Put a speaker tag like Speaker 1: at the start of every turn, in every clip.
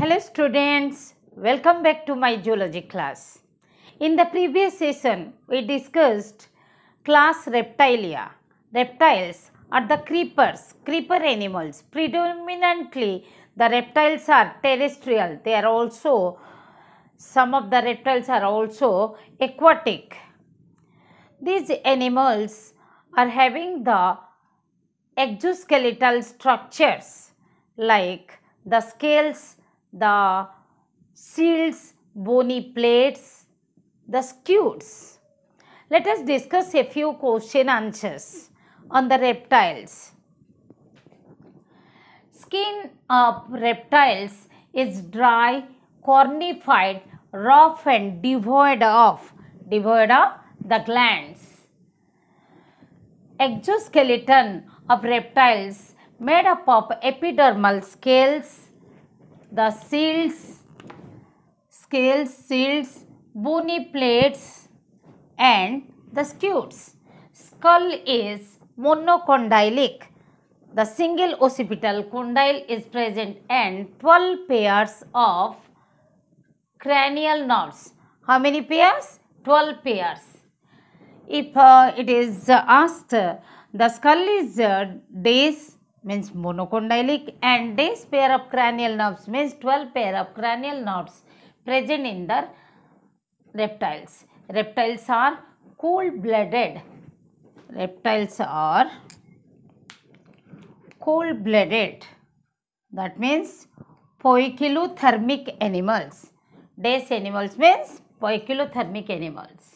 Speaker 1: Hello students, welcome back to my geology class. In the previous session, we discussed class Reptilia. Reptiles are the creepers, creeper animals. Predominantly, the reptiles are terrestrial. They are also, some of the reptiles are also aquatic. These animals are having the exoskeletal structures like the scales the seals, bony plates, the scutes. Let us discuss a few question answers on the reptiles. Skin of reptiles is dry, cornified, rough and devoid of, devoid of the glands. Exoskeleton of reptiles made up of epidermal scales, the seals, scales, seals, bony plates and the scutes. Skull is monocondylic. The single occipital condyle is present and 12 pairs of cranial nerves. How many pairs? 12 pairs. If uh, it is asked, the skull is uh, means monocondylic and this pair of cranial nerves means 12 pair of cranial nerves present in the reptiles. Reptiles are cold blooded. Reptiles are cold blooded. That means poikilothermic animals. These animals means poikilothermic animals.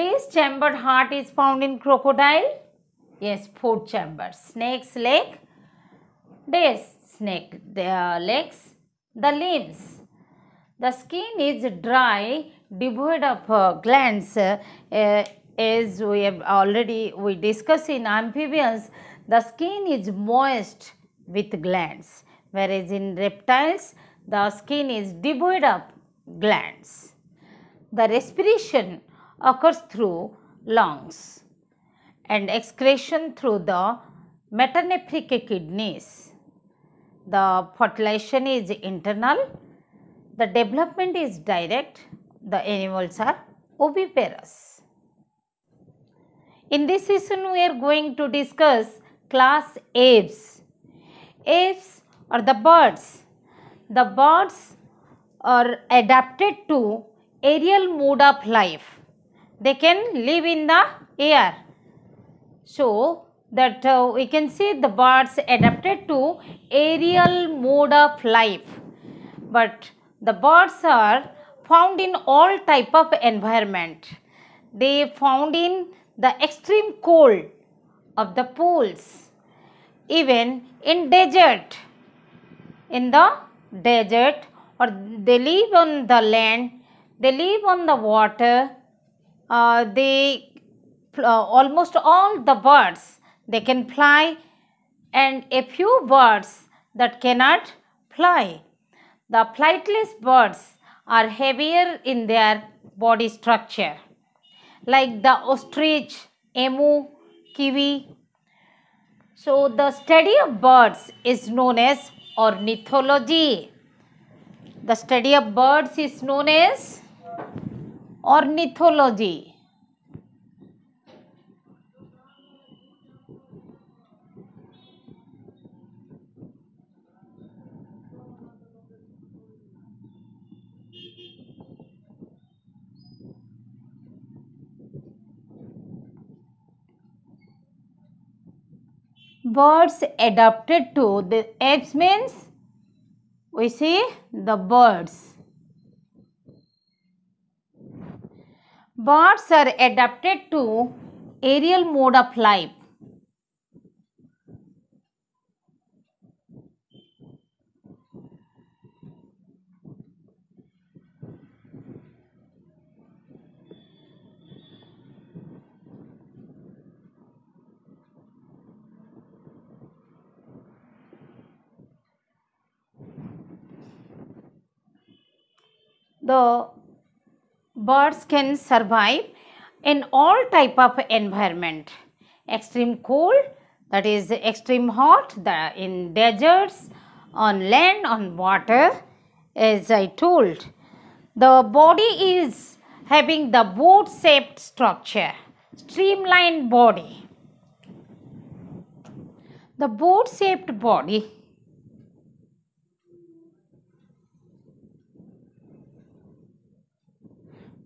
Speaker 1: This chambered heart is found in crocodile Yes, food chamber. Snake's leg, this snake, their legs, the uh, limbs. The skin is dry, devoid of uh, glands. Uh, as we have already we discussed in amphibians, the skin is moist with glands. Whereas in reptiles, the skin is devoid of glands. The respiration occurs through lungs and excretion through the metanephric kidneys. The fertilization is internal, the development is direct, the animals are oviparous. In this session, we are going to discuss class apes. Apes are the birds. The birds are adapted to aerial mode of life. They can live in the air so, that uh, we can see the birds adapted to aerial mode of life. But the birds are found in all type of environment. They found in the extreme cold of the pools, even in desert, in the desert or they live on the land, they live on the water, uh, they uh, almost all the birds they can fly and a few birds that cannot fly. The flightless birds are heavier in their body structure like the ostrich, emu, kiwi. So the study of birds is known as ornithology. The study of birds is known as ornithology. birds adapted to. The apes means we see the birds. Birds are adapted to aerial mode of life. the birds can survive in all type of environment extreme cold that is extreme hot the, in deserts on land on water as i told the body is having the boat shaped structure streamlined body the boat shaped body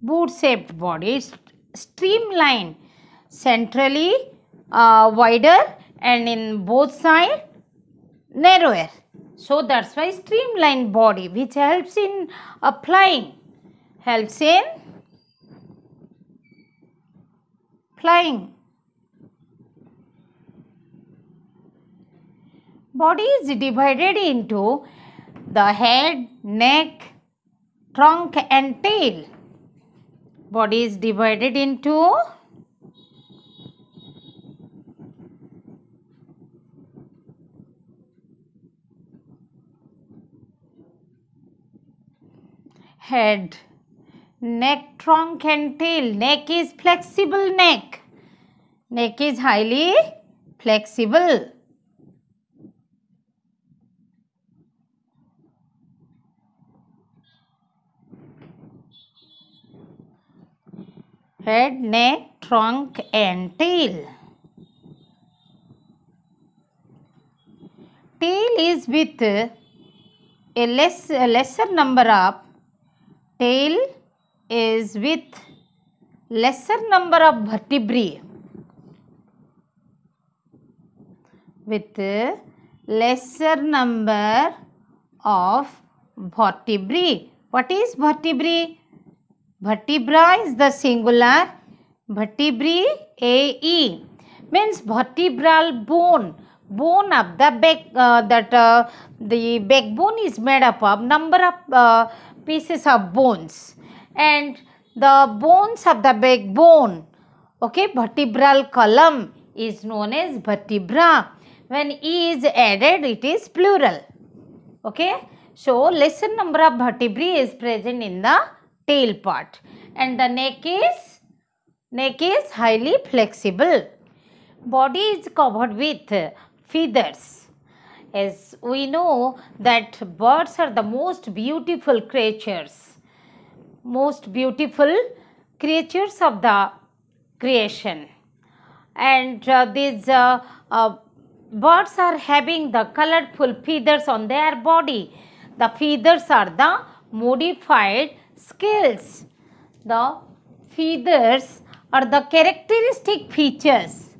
Speaker 1: boot shaped body streamlined centrally uh, wider and in both side narrower. So that's why streamlined body which helps in applying, helps in flying. Body is divided into the head, neck, trunk and tail body is divided into head neck trunk and tail neck is flexible neck neck is highly flexible head, neck, trunk and tail. Tail is with a less a lesser number of tail is with lesser number of vertebrae with lesser number of vertebrae what is vertebrae Vertebra is the singular vertebrae AE means vertebral bone bone of the back uh, that uh, the backbone is made up of number of uh, pieces of bones and the bones of the backbone okay vertebral column is known as vertebra when e is added it is plural okay so lesson number of vertebrae is present in the tail part and the neck is neck is highly flexible body is covered with feathers as we know that birds are the most beautiful creatures most beautiful creatures of the creation and uh, these uh, uh, birds are having the colorful feathers on their body the feathers are the modified skills. The feathers are the characteristic features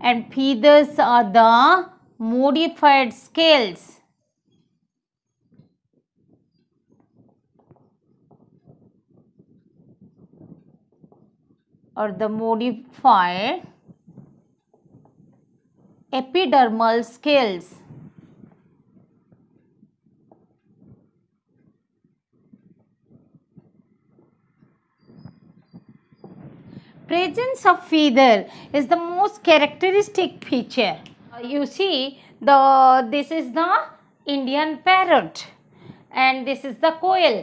Speaker 1: and feathers are the modified scales. or the modified epidermal scales. presence of feather is the most characteristic feature. Uh, you see the this is the Indian parrot and this is the quail.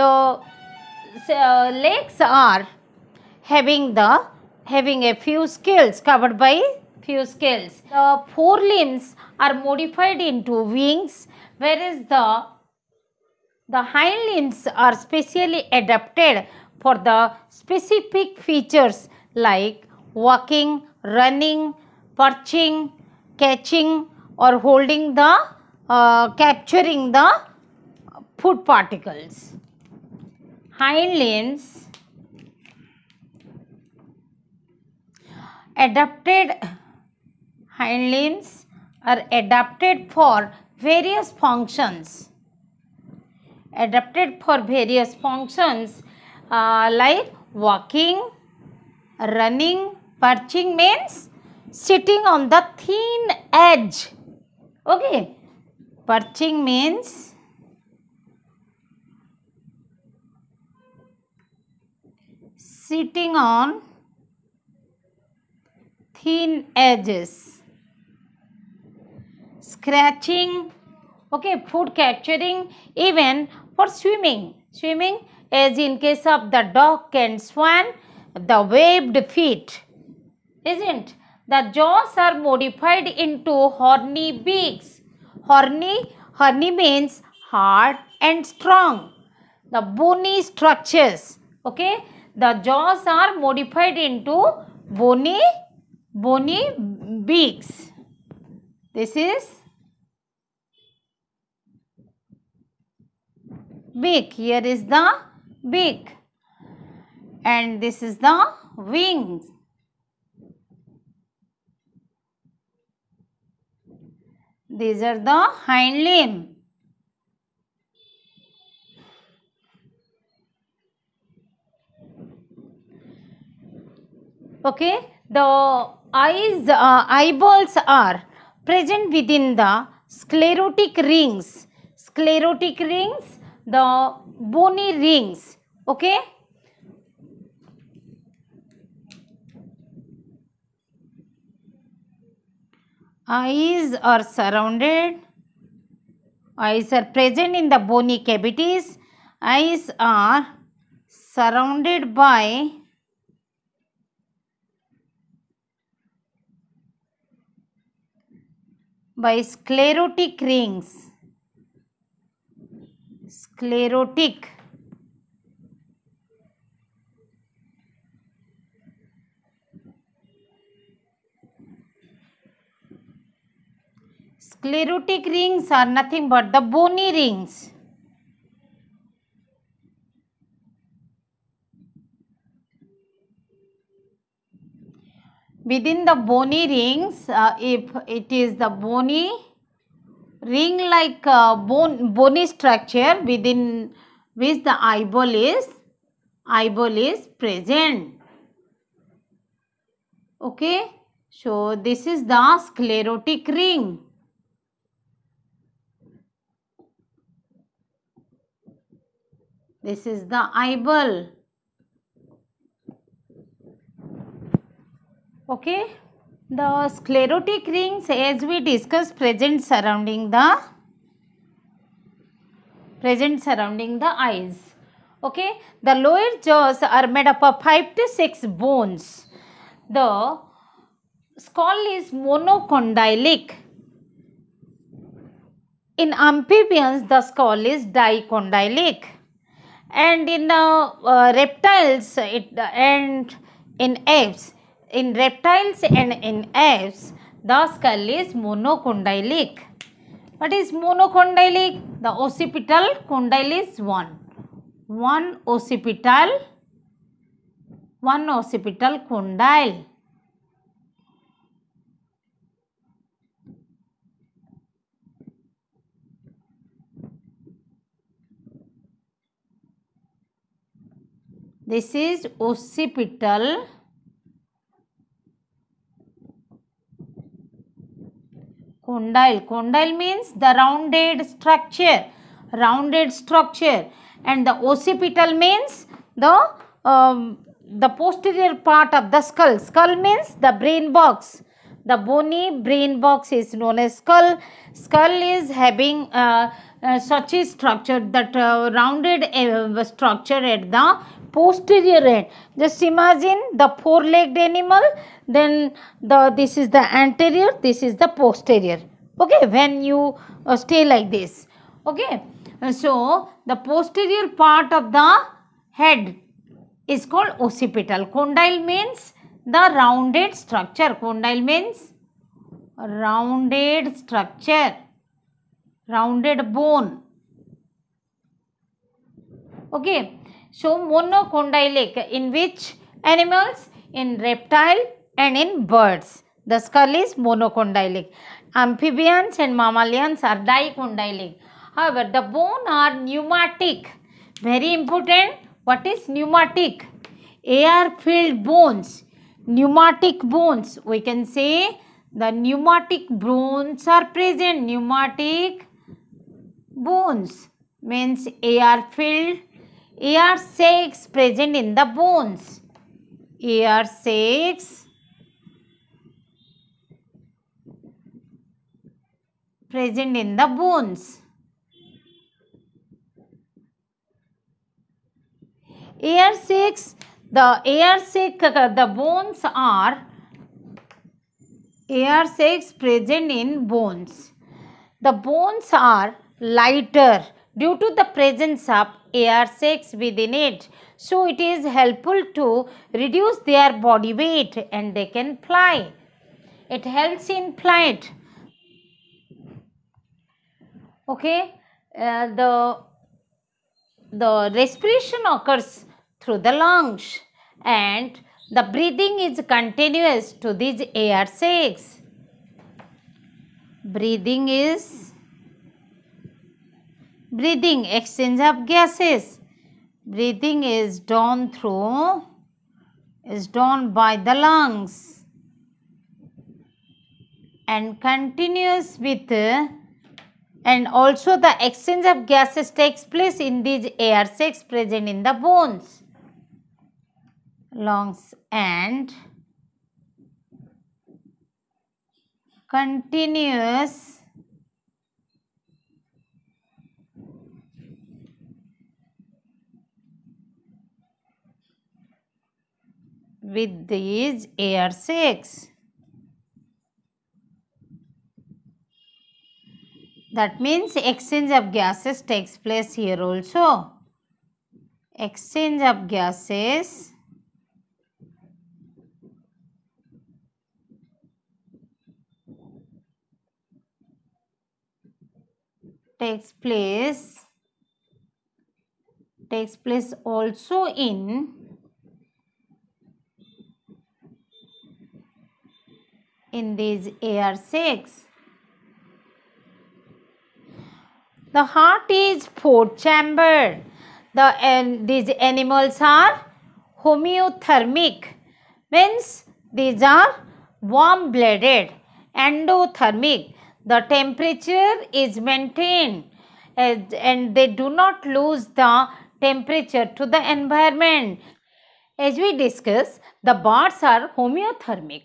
Speaker 1: The uh, legs are having the having a few scales covered by few scales. The forelimbs are modified into wings whereas the the hind limbs are specially adapted for the specific features like walking, running, perching, catching or holding the uh, capturing the food particles. Hind limbs adapted hind limbs are adapted for various functions adapted for various functions uh, like walking, running, perching means sitting on the thin edge. Okay. Perching means sitting on thin edges. Scratching, okay, food capturing, even for swimming. Swimming, as in case of the duck and swan the webbed feet isn't the jaws are modified into horny beaks horny horny means hard and strong the bony structures okay the jaws are modified into bony bony beaks this is beak here is the beak and this is the wings. These are the hind limb. Okay, the eyes, uh, eyeballs are present within the sclerotic rings. Sclerotic rings the bony rings. Okay. Eyes are surrounded. Eyes are present in the bony cavities. Eyes are surrounded by by sclerotic rings. Sclerotic sclerotic rings are nothing but the bony rings within the bony rings uh, if it is the bony ring like uh, bone bony structure within which the eyeball is eyeball is present okay so this is the sclerotic ring this is the eyeball okay the sclerotic rings as we discussed present surrounding the present surrounding the eyes. Okay. The lower jaws are made up of 5 to 6 bones. The skull is monocondylic. In amphibians, the skull is dicondylic. And in uh, uh, reptiles it, uh, and in apes, in reptiles and in apes, the skull is monocondylic. What is monocondylic? The occipital condyle is one. One occipital, one occipital condyle. This is occipital condyle. Condyle means the rounded structure, rounded structure and the occipital means the um, the posterior part of the skull. Skull means the brain box. The bony brain box is known as skull. Skull is having uh, uh, such a structure that uh, rounded uh, structure at the posterior end. Just imagine the four-legged animal, then the this is the anterior, this is the posterior. Okay, when you uh, stay like this. Okay, so the posterior part of the head is called occipital. Condyle means the rounded structure. Condyle means rounded structure rounded bone. Okay. So, monocondylic in which animals? In reptile and in birds. The skull is monocondylic. Amphibians and mammalians are dichondylake. However, the bone are pneumatic. Very important. What is pneumatic? Air filled bones. Pneumatic bones. We can say the pneumatic bones are present. Pneumatic bones means air filled air sacs present in the bones air sacs present in the bones air sacs the air sac the bones are air sacs present in bones the bones are lighter due to the presence of air sacs within it. So it is helpful to reduce their body weight and they can fly. It helps in flight. Okay, uh, the, the respiration occurs through the lungs and the breathing is continuous to these air sacs. Breathing is breathing exchange of gases breathing is done through is done by the lungs and continues with and also the exchange of gases takes place in these air sacs present in the bones lungs and continuous with these air sacs. That means exchange of gases takes place here also. Exchange of gases takes place takes place also in in these air sacs. The heart is fourth chamber. The, and these animals are homeothermic means these are warm blooded endothermic the temperature is maintained and they do not lose the temperature to the environment as we discuss, the birds are homeothermic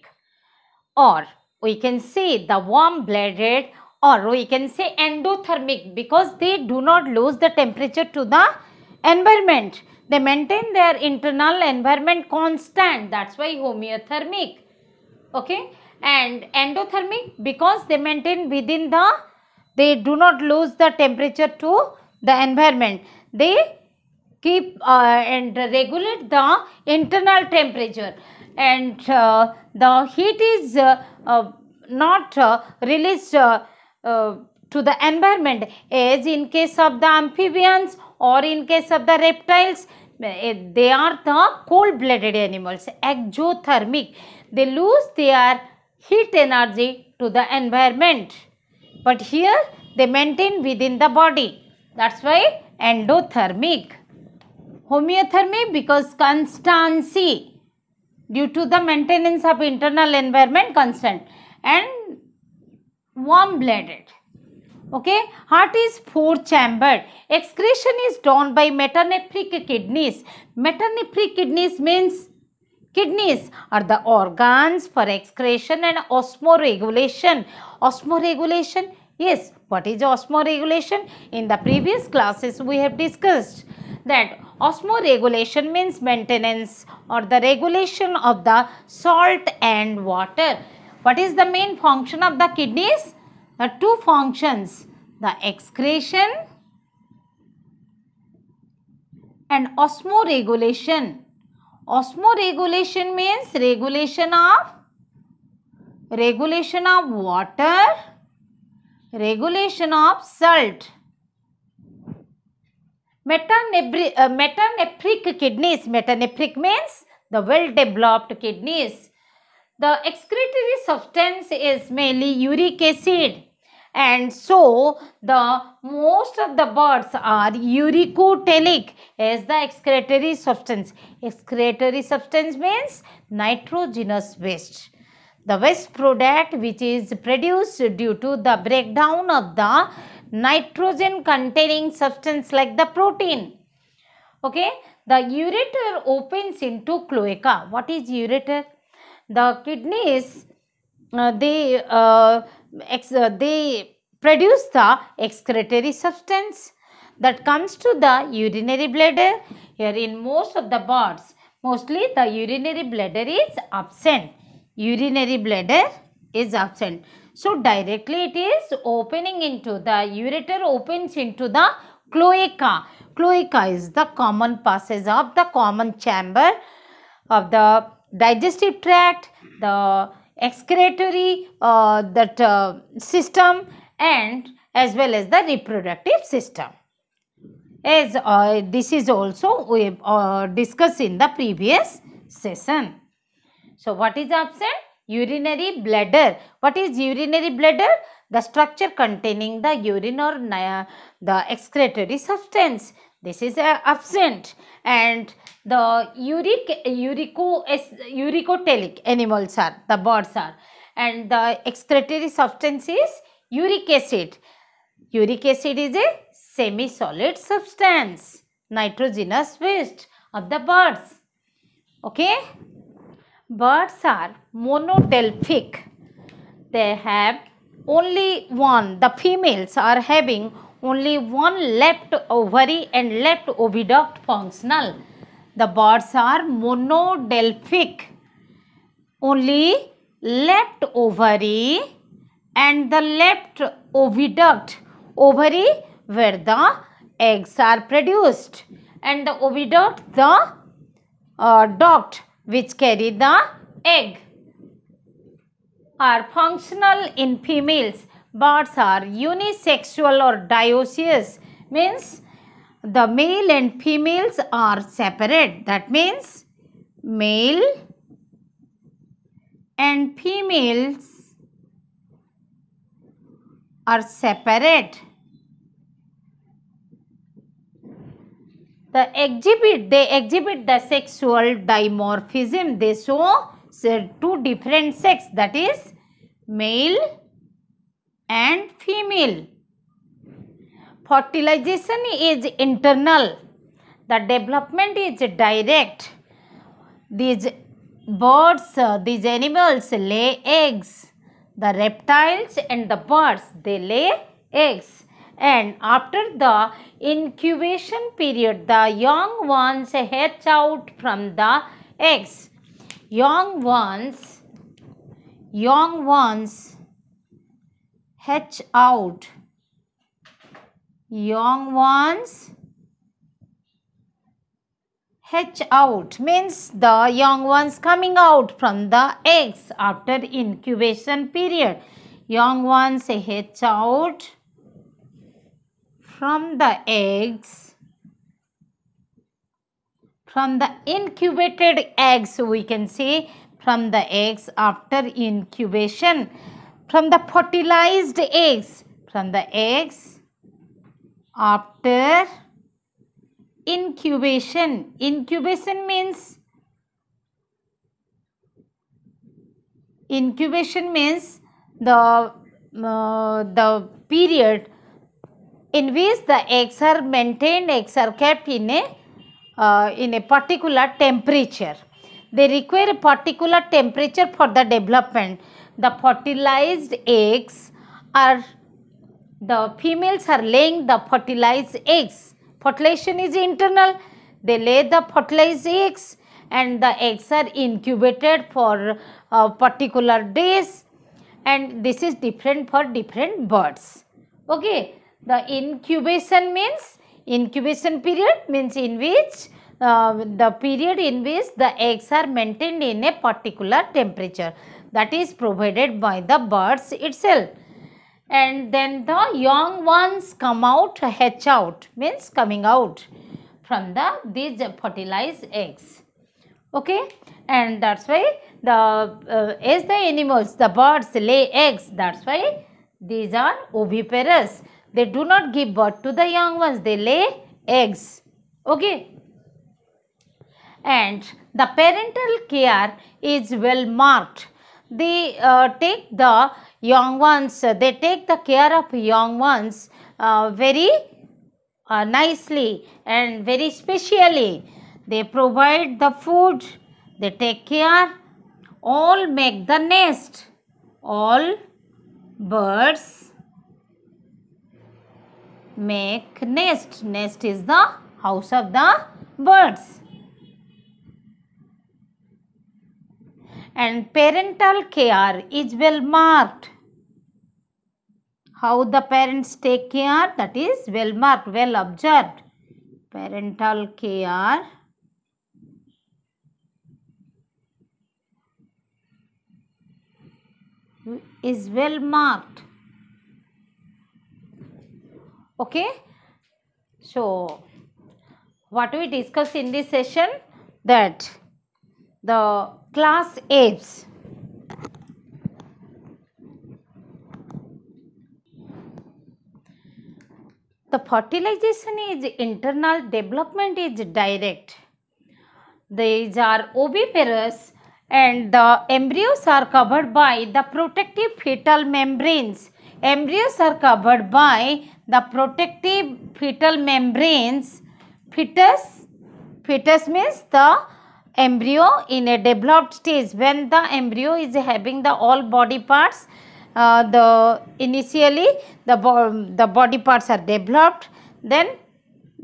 Speaker 1: or we can say the warm-blooded or we can say endothermic because they do not lose the temperature to the environment. They maintain their internal environment constant. That's why homeothermic. Okay. And endothermic because they maintain within the, they do not lose the temperature to the environment. They keep uh, and regulate the internal temperature and uh, the heat is uh, uh, not released to the environment as in case of the amphibians or in case of the reptiles eh, they are the cold blooded animals exothermic they lose their heat energy to the environment but here they maintain within the body that's why endothermic homeothermic because constancy due to the maintenance of internal environment constant and warm blooded. Okay, heart is four chambered. Excretion is done by metanephric kidneys. Metanephric kidneys means kidneys are the organs for excretion and osmoregulation. Osmoregulation, yes, what is osmoregulation? In the previous classes we have discussed that osmoregulation means maintenance or the regulation of the salt and water. What is the main function of the kidneys? The two functions, the excretion and osmoregulation. Osmoregulation means regulation of regulation of water, regulation of salt Metanepric uh, metanephric kidneys, metanephric means the well developed kidneys. The excretory substance is mainly uric acid and so the most of the birds are uricotelic as the excretory substance. Excretory substance means nitrogenous waste. The waste product which is produced due to the breakdown of the nitrogen containing substance like the protein. Okay, the ureter opens into cloaca. What is ureter? The kidneys, uh, they, uh, uh, they produce the excretory substance that comes to the urinary bladder. Here in most of the birds, mostly the urinary bladder is absent. Urinary bladder is absent. So directly it is opening into the ureter opens into the cloaca. Cloaca is the common passage of the common chamber of the digestive tract, the excretory uh, that uh, system and as well as the reproductive system. As uh, this is also we uh, discussed in the previous session. So, what is absent? urinary bladder. What is urinary bladder? The structure containing the urine or uh, the excretory substance. This is uh, absent and the uric, urico, uricotelic animals are, the birds are and the excretory substance is uric acid. Uric acid is a semi-solid substance, nitrogenous waste of the birds. Okay birds are monodelphic. they have only one the females are having only one left ovary and left oviduct functional the birds are monodelphic only left ovary and the left oviduct ovary where the eggs are produced and the oviduct the uh, duct which carry the egg are functional in females. Birds are unisexual or dioecious means the male and females are separate. That means male and females are separate. the exhibit they exhibit the sexual dimorphism they show two different sex that is male and female fertilization is internal the development is direct these birds these animals lay eggs the reptiles and the birds they lay eggs and after the incubation period the young ones hatch out from the eggs. Young ones, young ones hatch out. Young ones hatch out means the young ones coming out from the eggs after incubation period. Young ones hatch out from the eggs from the incubated eggs we can say from the eggs after incubation from the fertilized eggs from the eggs after incubation incubation means incubation means the uh, the period in which the eggs are maintained, eggs are kept in a, uh, in a particular temperature. They require a particular temperature for the development. The fertilized eggs are, the females are laying the fertilized eggs. Fertilization is internal. They lay the fertilized eggs and the eggs are incubated for uh, particular days and this is different for different birds. Okay. The incubation means incubation period means in which uh, the period in which the eggs are maintained in a particular temperature that is provided by the birds itself. And then the young ones come out, hatch out means coming out from the these fertilized eggs. Okay, and that's why the uh, as the animals, the birds lay eggs. That's why these are oviparous. They do not give birth to the young ones. They lay eggs. Okay. And the parental care is well marked. They uh, take the young ones, they take the care of young ones uh, very uh, nicely and very specially. They provide the food, they take care, all make the nest, all birds make nest. Nest is the house of the birds. And parental care is well marked. How the parents take care that is well marked, well observed. Parental care is well marked okay so what we discuss in this session that the class apes the fertilization is internal development is direct these are oviparous and the embryos are covered by the protective fetal membranes embryos are covered by the protective fetal membranes fetus fetus means the embryo in a developed stage when the embryo is having the all body parts uh, the initially the bo the body parts are developed then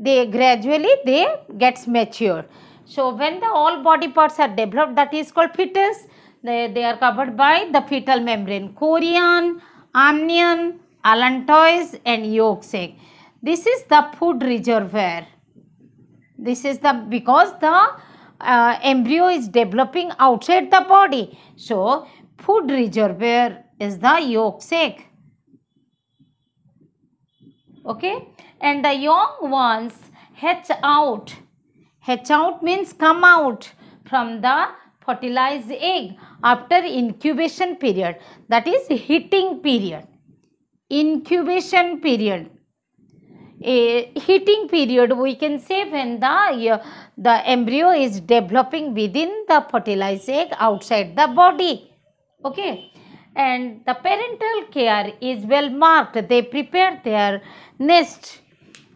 Speaker 1: they gradually they gets mature so when the all body parts are developed that is called fetus they, they are covered by the fetal membrane chorion amnion allantois and yolk sac. This is the food reservoir. This is the because the uh, embryo is developing outside the body. So, food reservoir is the yolk sac. Okay. And the young ones hatch out. Hatch out means come out from the fertilized egg after incubation period that is heating period incubation period a heating period we can say when the uh, the embryo is developing within the fertilized egg outside the body okay and the parental care is well marked they prepare their nest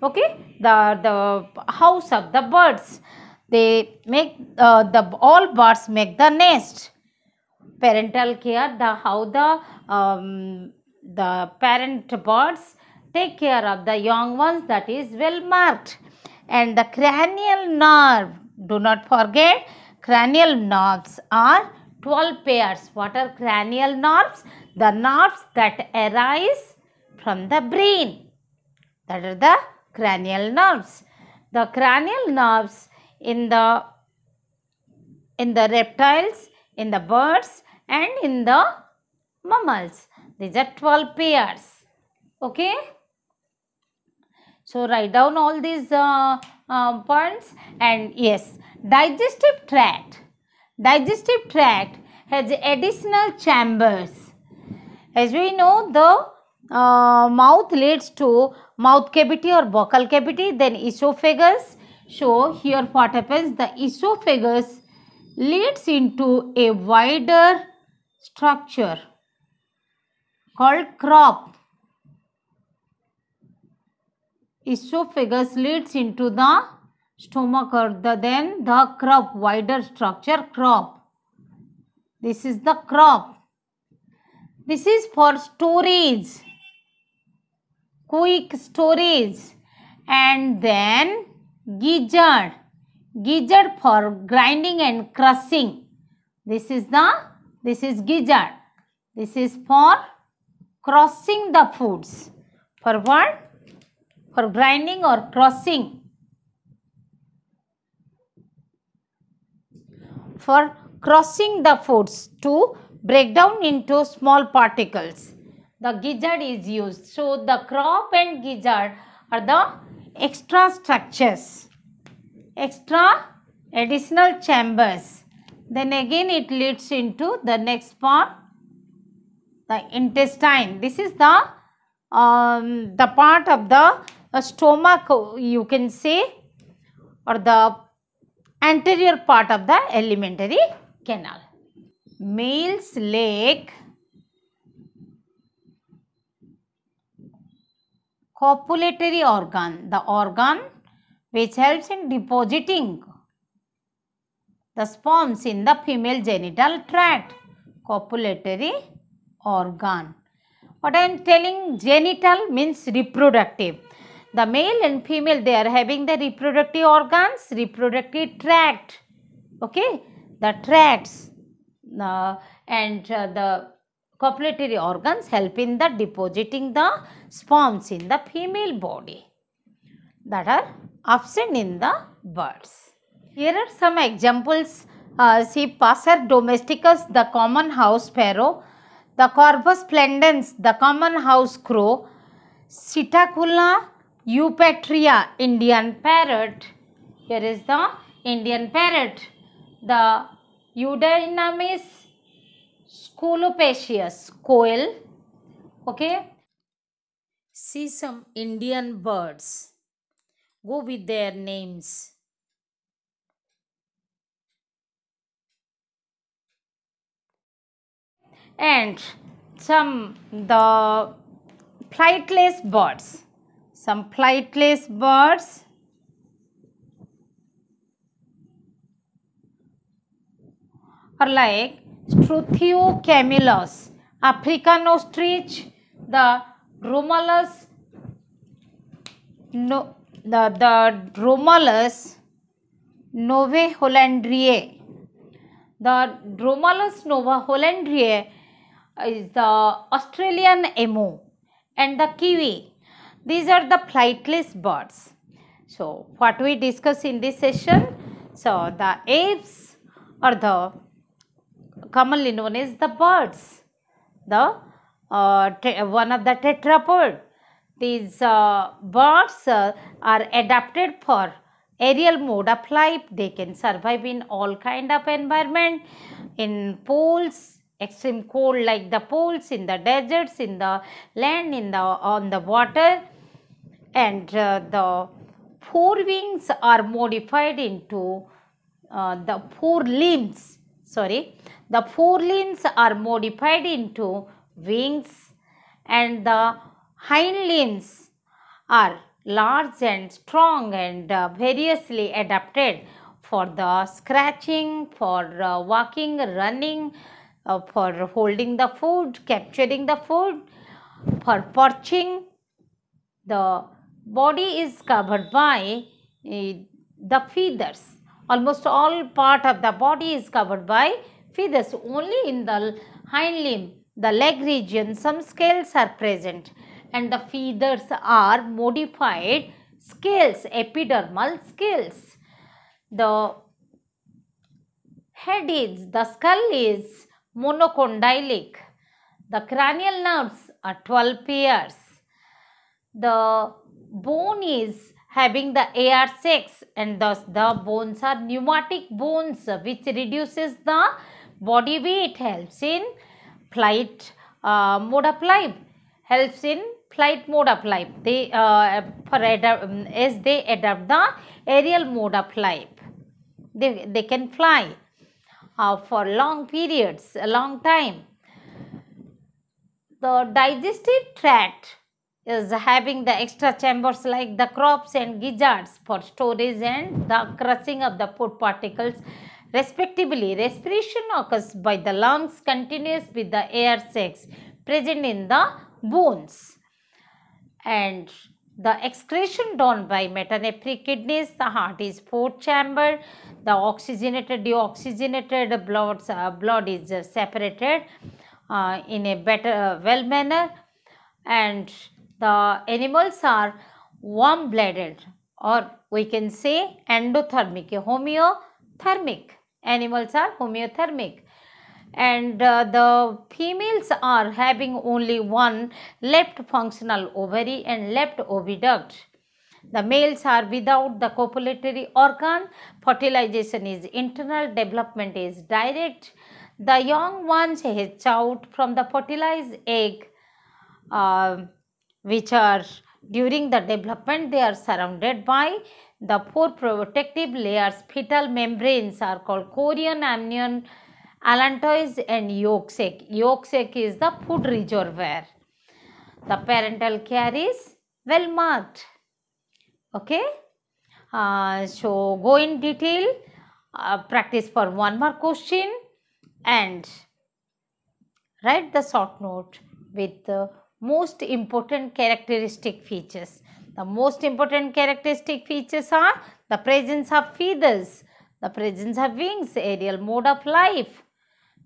Speaker 1: okay the the house of the birds they make uh, the all birds make the nest parental care the how the um, the parent birds take care of the young ones that is well marked and the cranial nerve do not forget cranial nerves are 12 pairs what are cranial nerves the nerves that arise from the brain that are the cranial nerves the cranial nerves in the in the reptiles in the birds and in the mammals these are 12 pairs. Okay. So, write down all these uh, uh, points and yes, digestive tract. Digestive tract has additional chambers. As we know, the uh, mouth leads to mouth cavity or buccal cavity, then esophagus. So, here what happens? The esophagus leads into a wider structure called crop. Esophagus leads into the stomach or the, then the crop, wider structure crop. This is the crop. This is for storage, quick storage and then gizzard, gizzard for grinding and crushing. This is the, this is gizzard. This is for crossing the foods. For what? For grinding or crossing. For crossing the foods to break down into small particles. The gizzard is used. So, the crop and gizzard are the extra structures, extra additional chambers. Then again it leads into the next part the intestine. This is the um, the part of the uh, stomach you can say or the anterior part of the alimentary canal. Male's leg copulatory organ, the organ which helps in depositing the sperms in the female genital tract, copulatory organ. What I am telling genital means reproductive. The male and female they are having the reproductive organs, reproductive tract, okay, the tracts uh, and uh, the copulatory organs help in the depositing the sperms in the female body that are absent in the birds. Here are some examples. Uh, see Passer domesticus, the common house sparrow, the Corvus splendens, the common house crow, Sitacula eupatria, Indian parrot. Here is the Indian parrot. The Eudynamis scolopecius, coel. Okay. See some Indian birds. Go with their names. and some the flightless birds some flightless birds are like Struthiocamelus, African ostrich, the Romulus, no, the, the Romulus nova hollandriae, the Romulus nova hollandriae is the Australian emu and the kiwi. These are the flightless birds. So, what we discuss in this session? So, the apes or the commonly known as the birds, the uh, one of the tetrapod. These uh, birds uh, are adapted for aerial mode of life. They can survive in all kind of environment, in pools, extreme cold like the poles in the deserts in the land in the on the water and uh, the four wings are modified into uh, the four limbs sorry the four limbs are modified into wings and the hind limbs are large and strong and uh, variously adapted for the scratching for uh, walking running uh, for holding the food, capturing the food, for perching. The body is covered by uh, the feathers. Almost all part of the body is covered by feathers. Only in the hind limb, the leg region, some scales are present and the feathers are modified scales, epidermal scales. The head is, the skull is monocondylate. The cranial nerves are 12 pairs. The bone is having the AR6 and thus the bones are pneumatic bones which reduces the body weight helps in flight uh, mode of life helps in flight mode of life they uh, for um, as they adopt the aerial mode of life they, they can fly uh, for long periods, a long time. The digestive tract is having the extra chambers like the crops and gizzards for storage and the crushing of the food particles respectively. Respiration occurs by the lungs continuous with the air sacs present in the bones and the excretion done by metanephrine kidneys, the heart is fourth chamber, the oxygenated, deoxygenated blood, uh, blood is uh, separated uh, in a better, uh, well manner and the animals are warm blooded or we can say endothermic, homeothermic. Animals are homeothermic and uh, the females are having only one left functional ovary and left oviduct. The males are without the copulatory organ, fertilization is internal, development is direct. The young ones hatch out from the fertilized egg uh, which are during the development they are surrounded by the four protective layers fetal membranes are called chorion amnion allantois and yolk sac. Yolk sac is the food reservoir. The parental care is well marked. Okay. Uh, so, go in detail, uh, practice for one more question and write the short note with the most important characteristic features. The most important characteristic features are the presence of feathers, the presence of wings, aerial mode of life,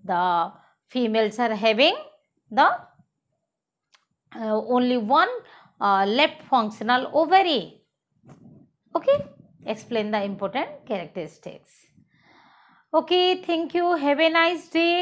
Speaker 1: the females are having the uh, only one uh, left functional ovary okay explain the important characteristics okay thank you have a nice day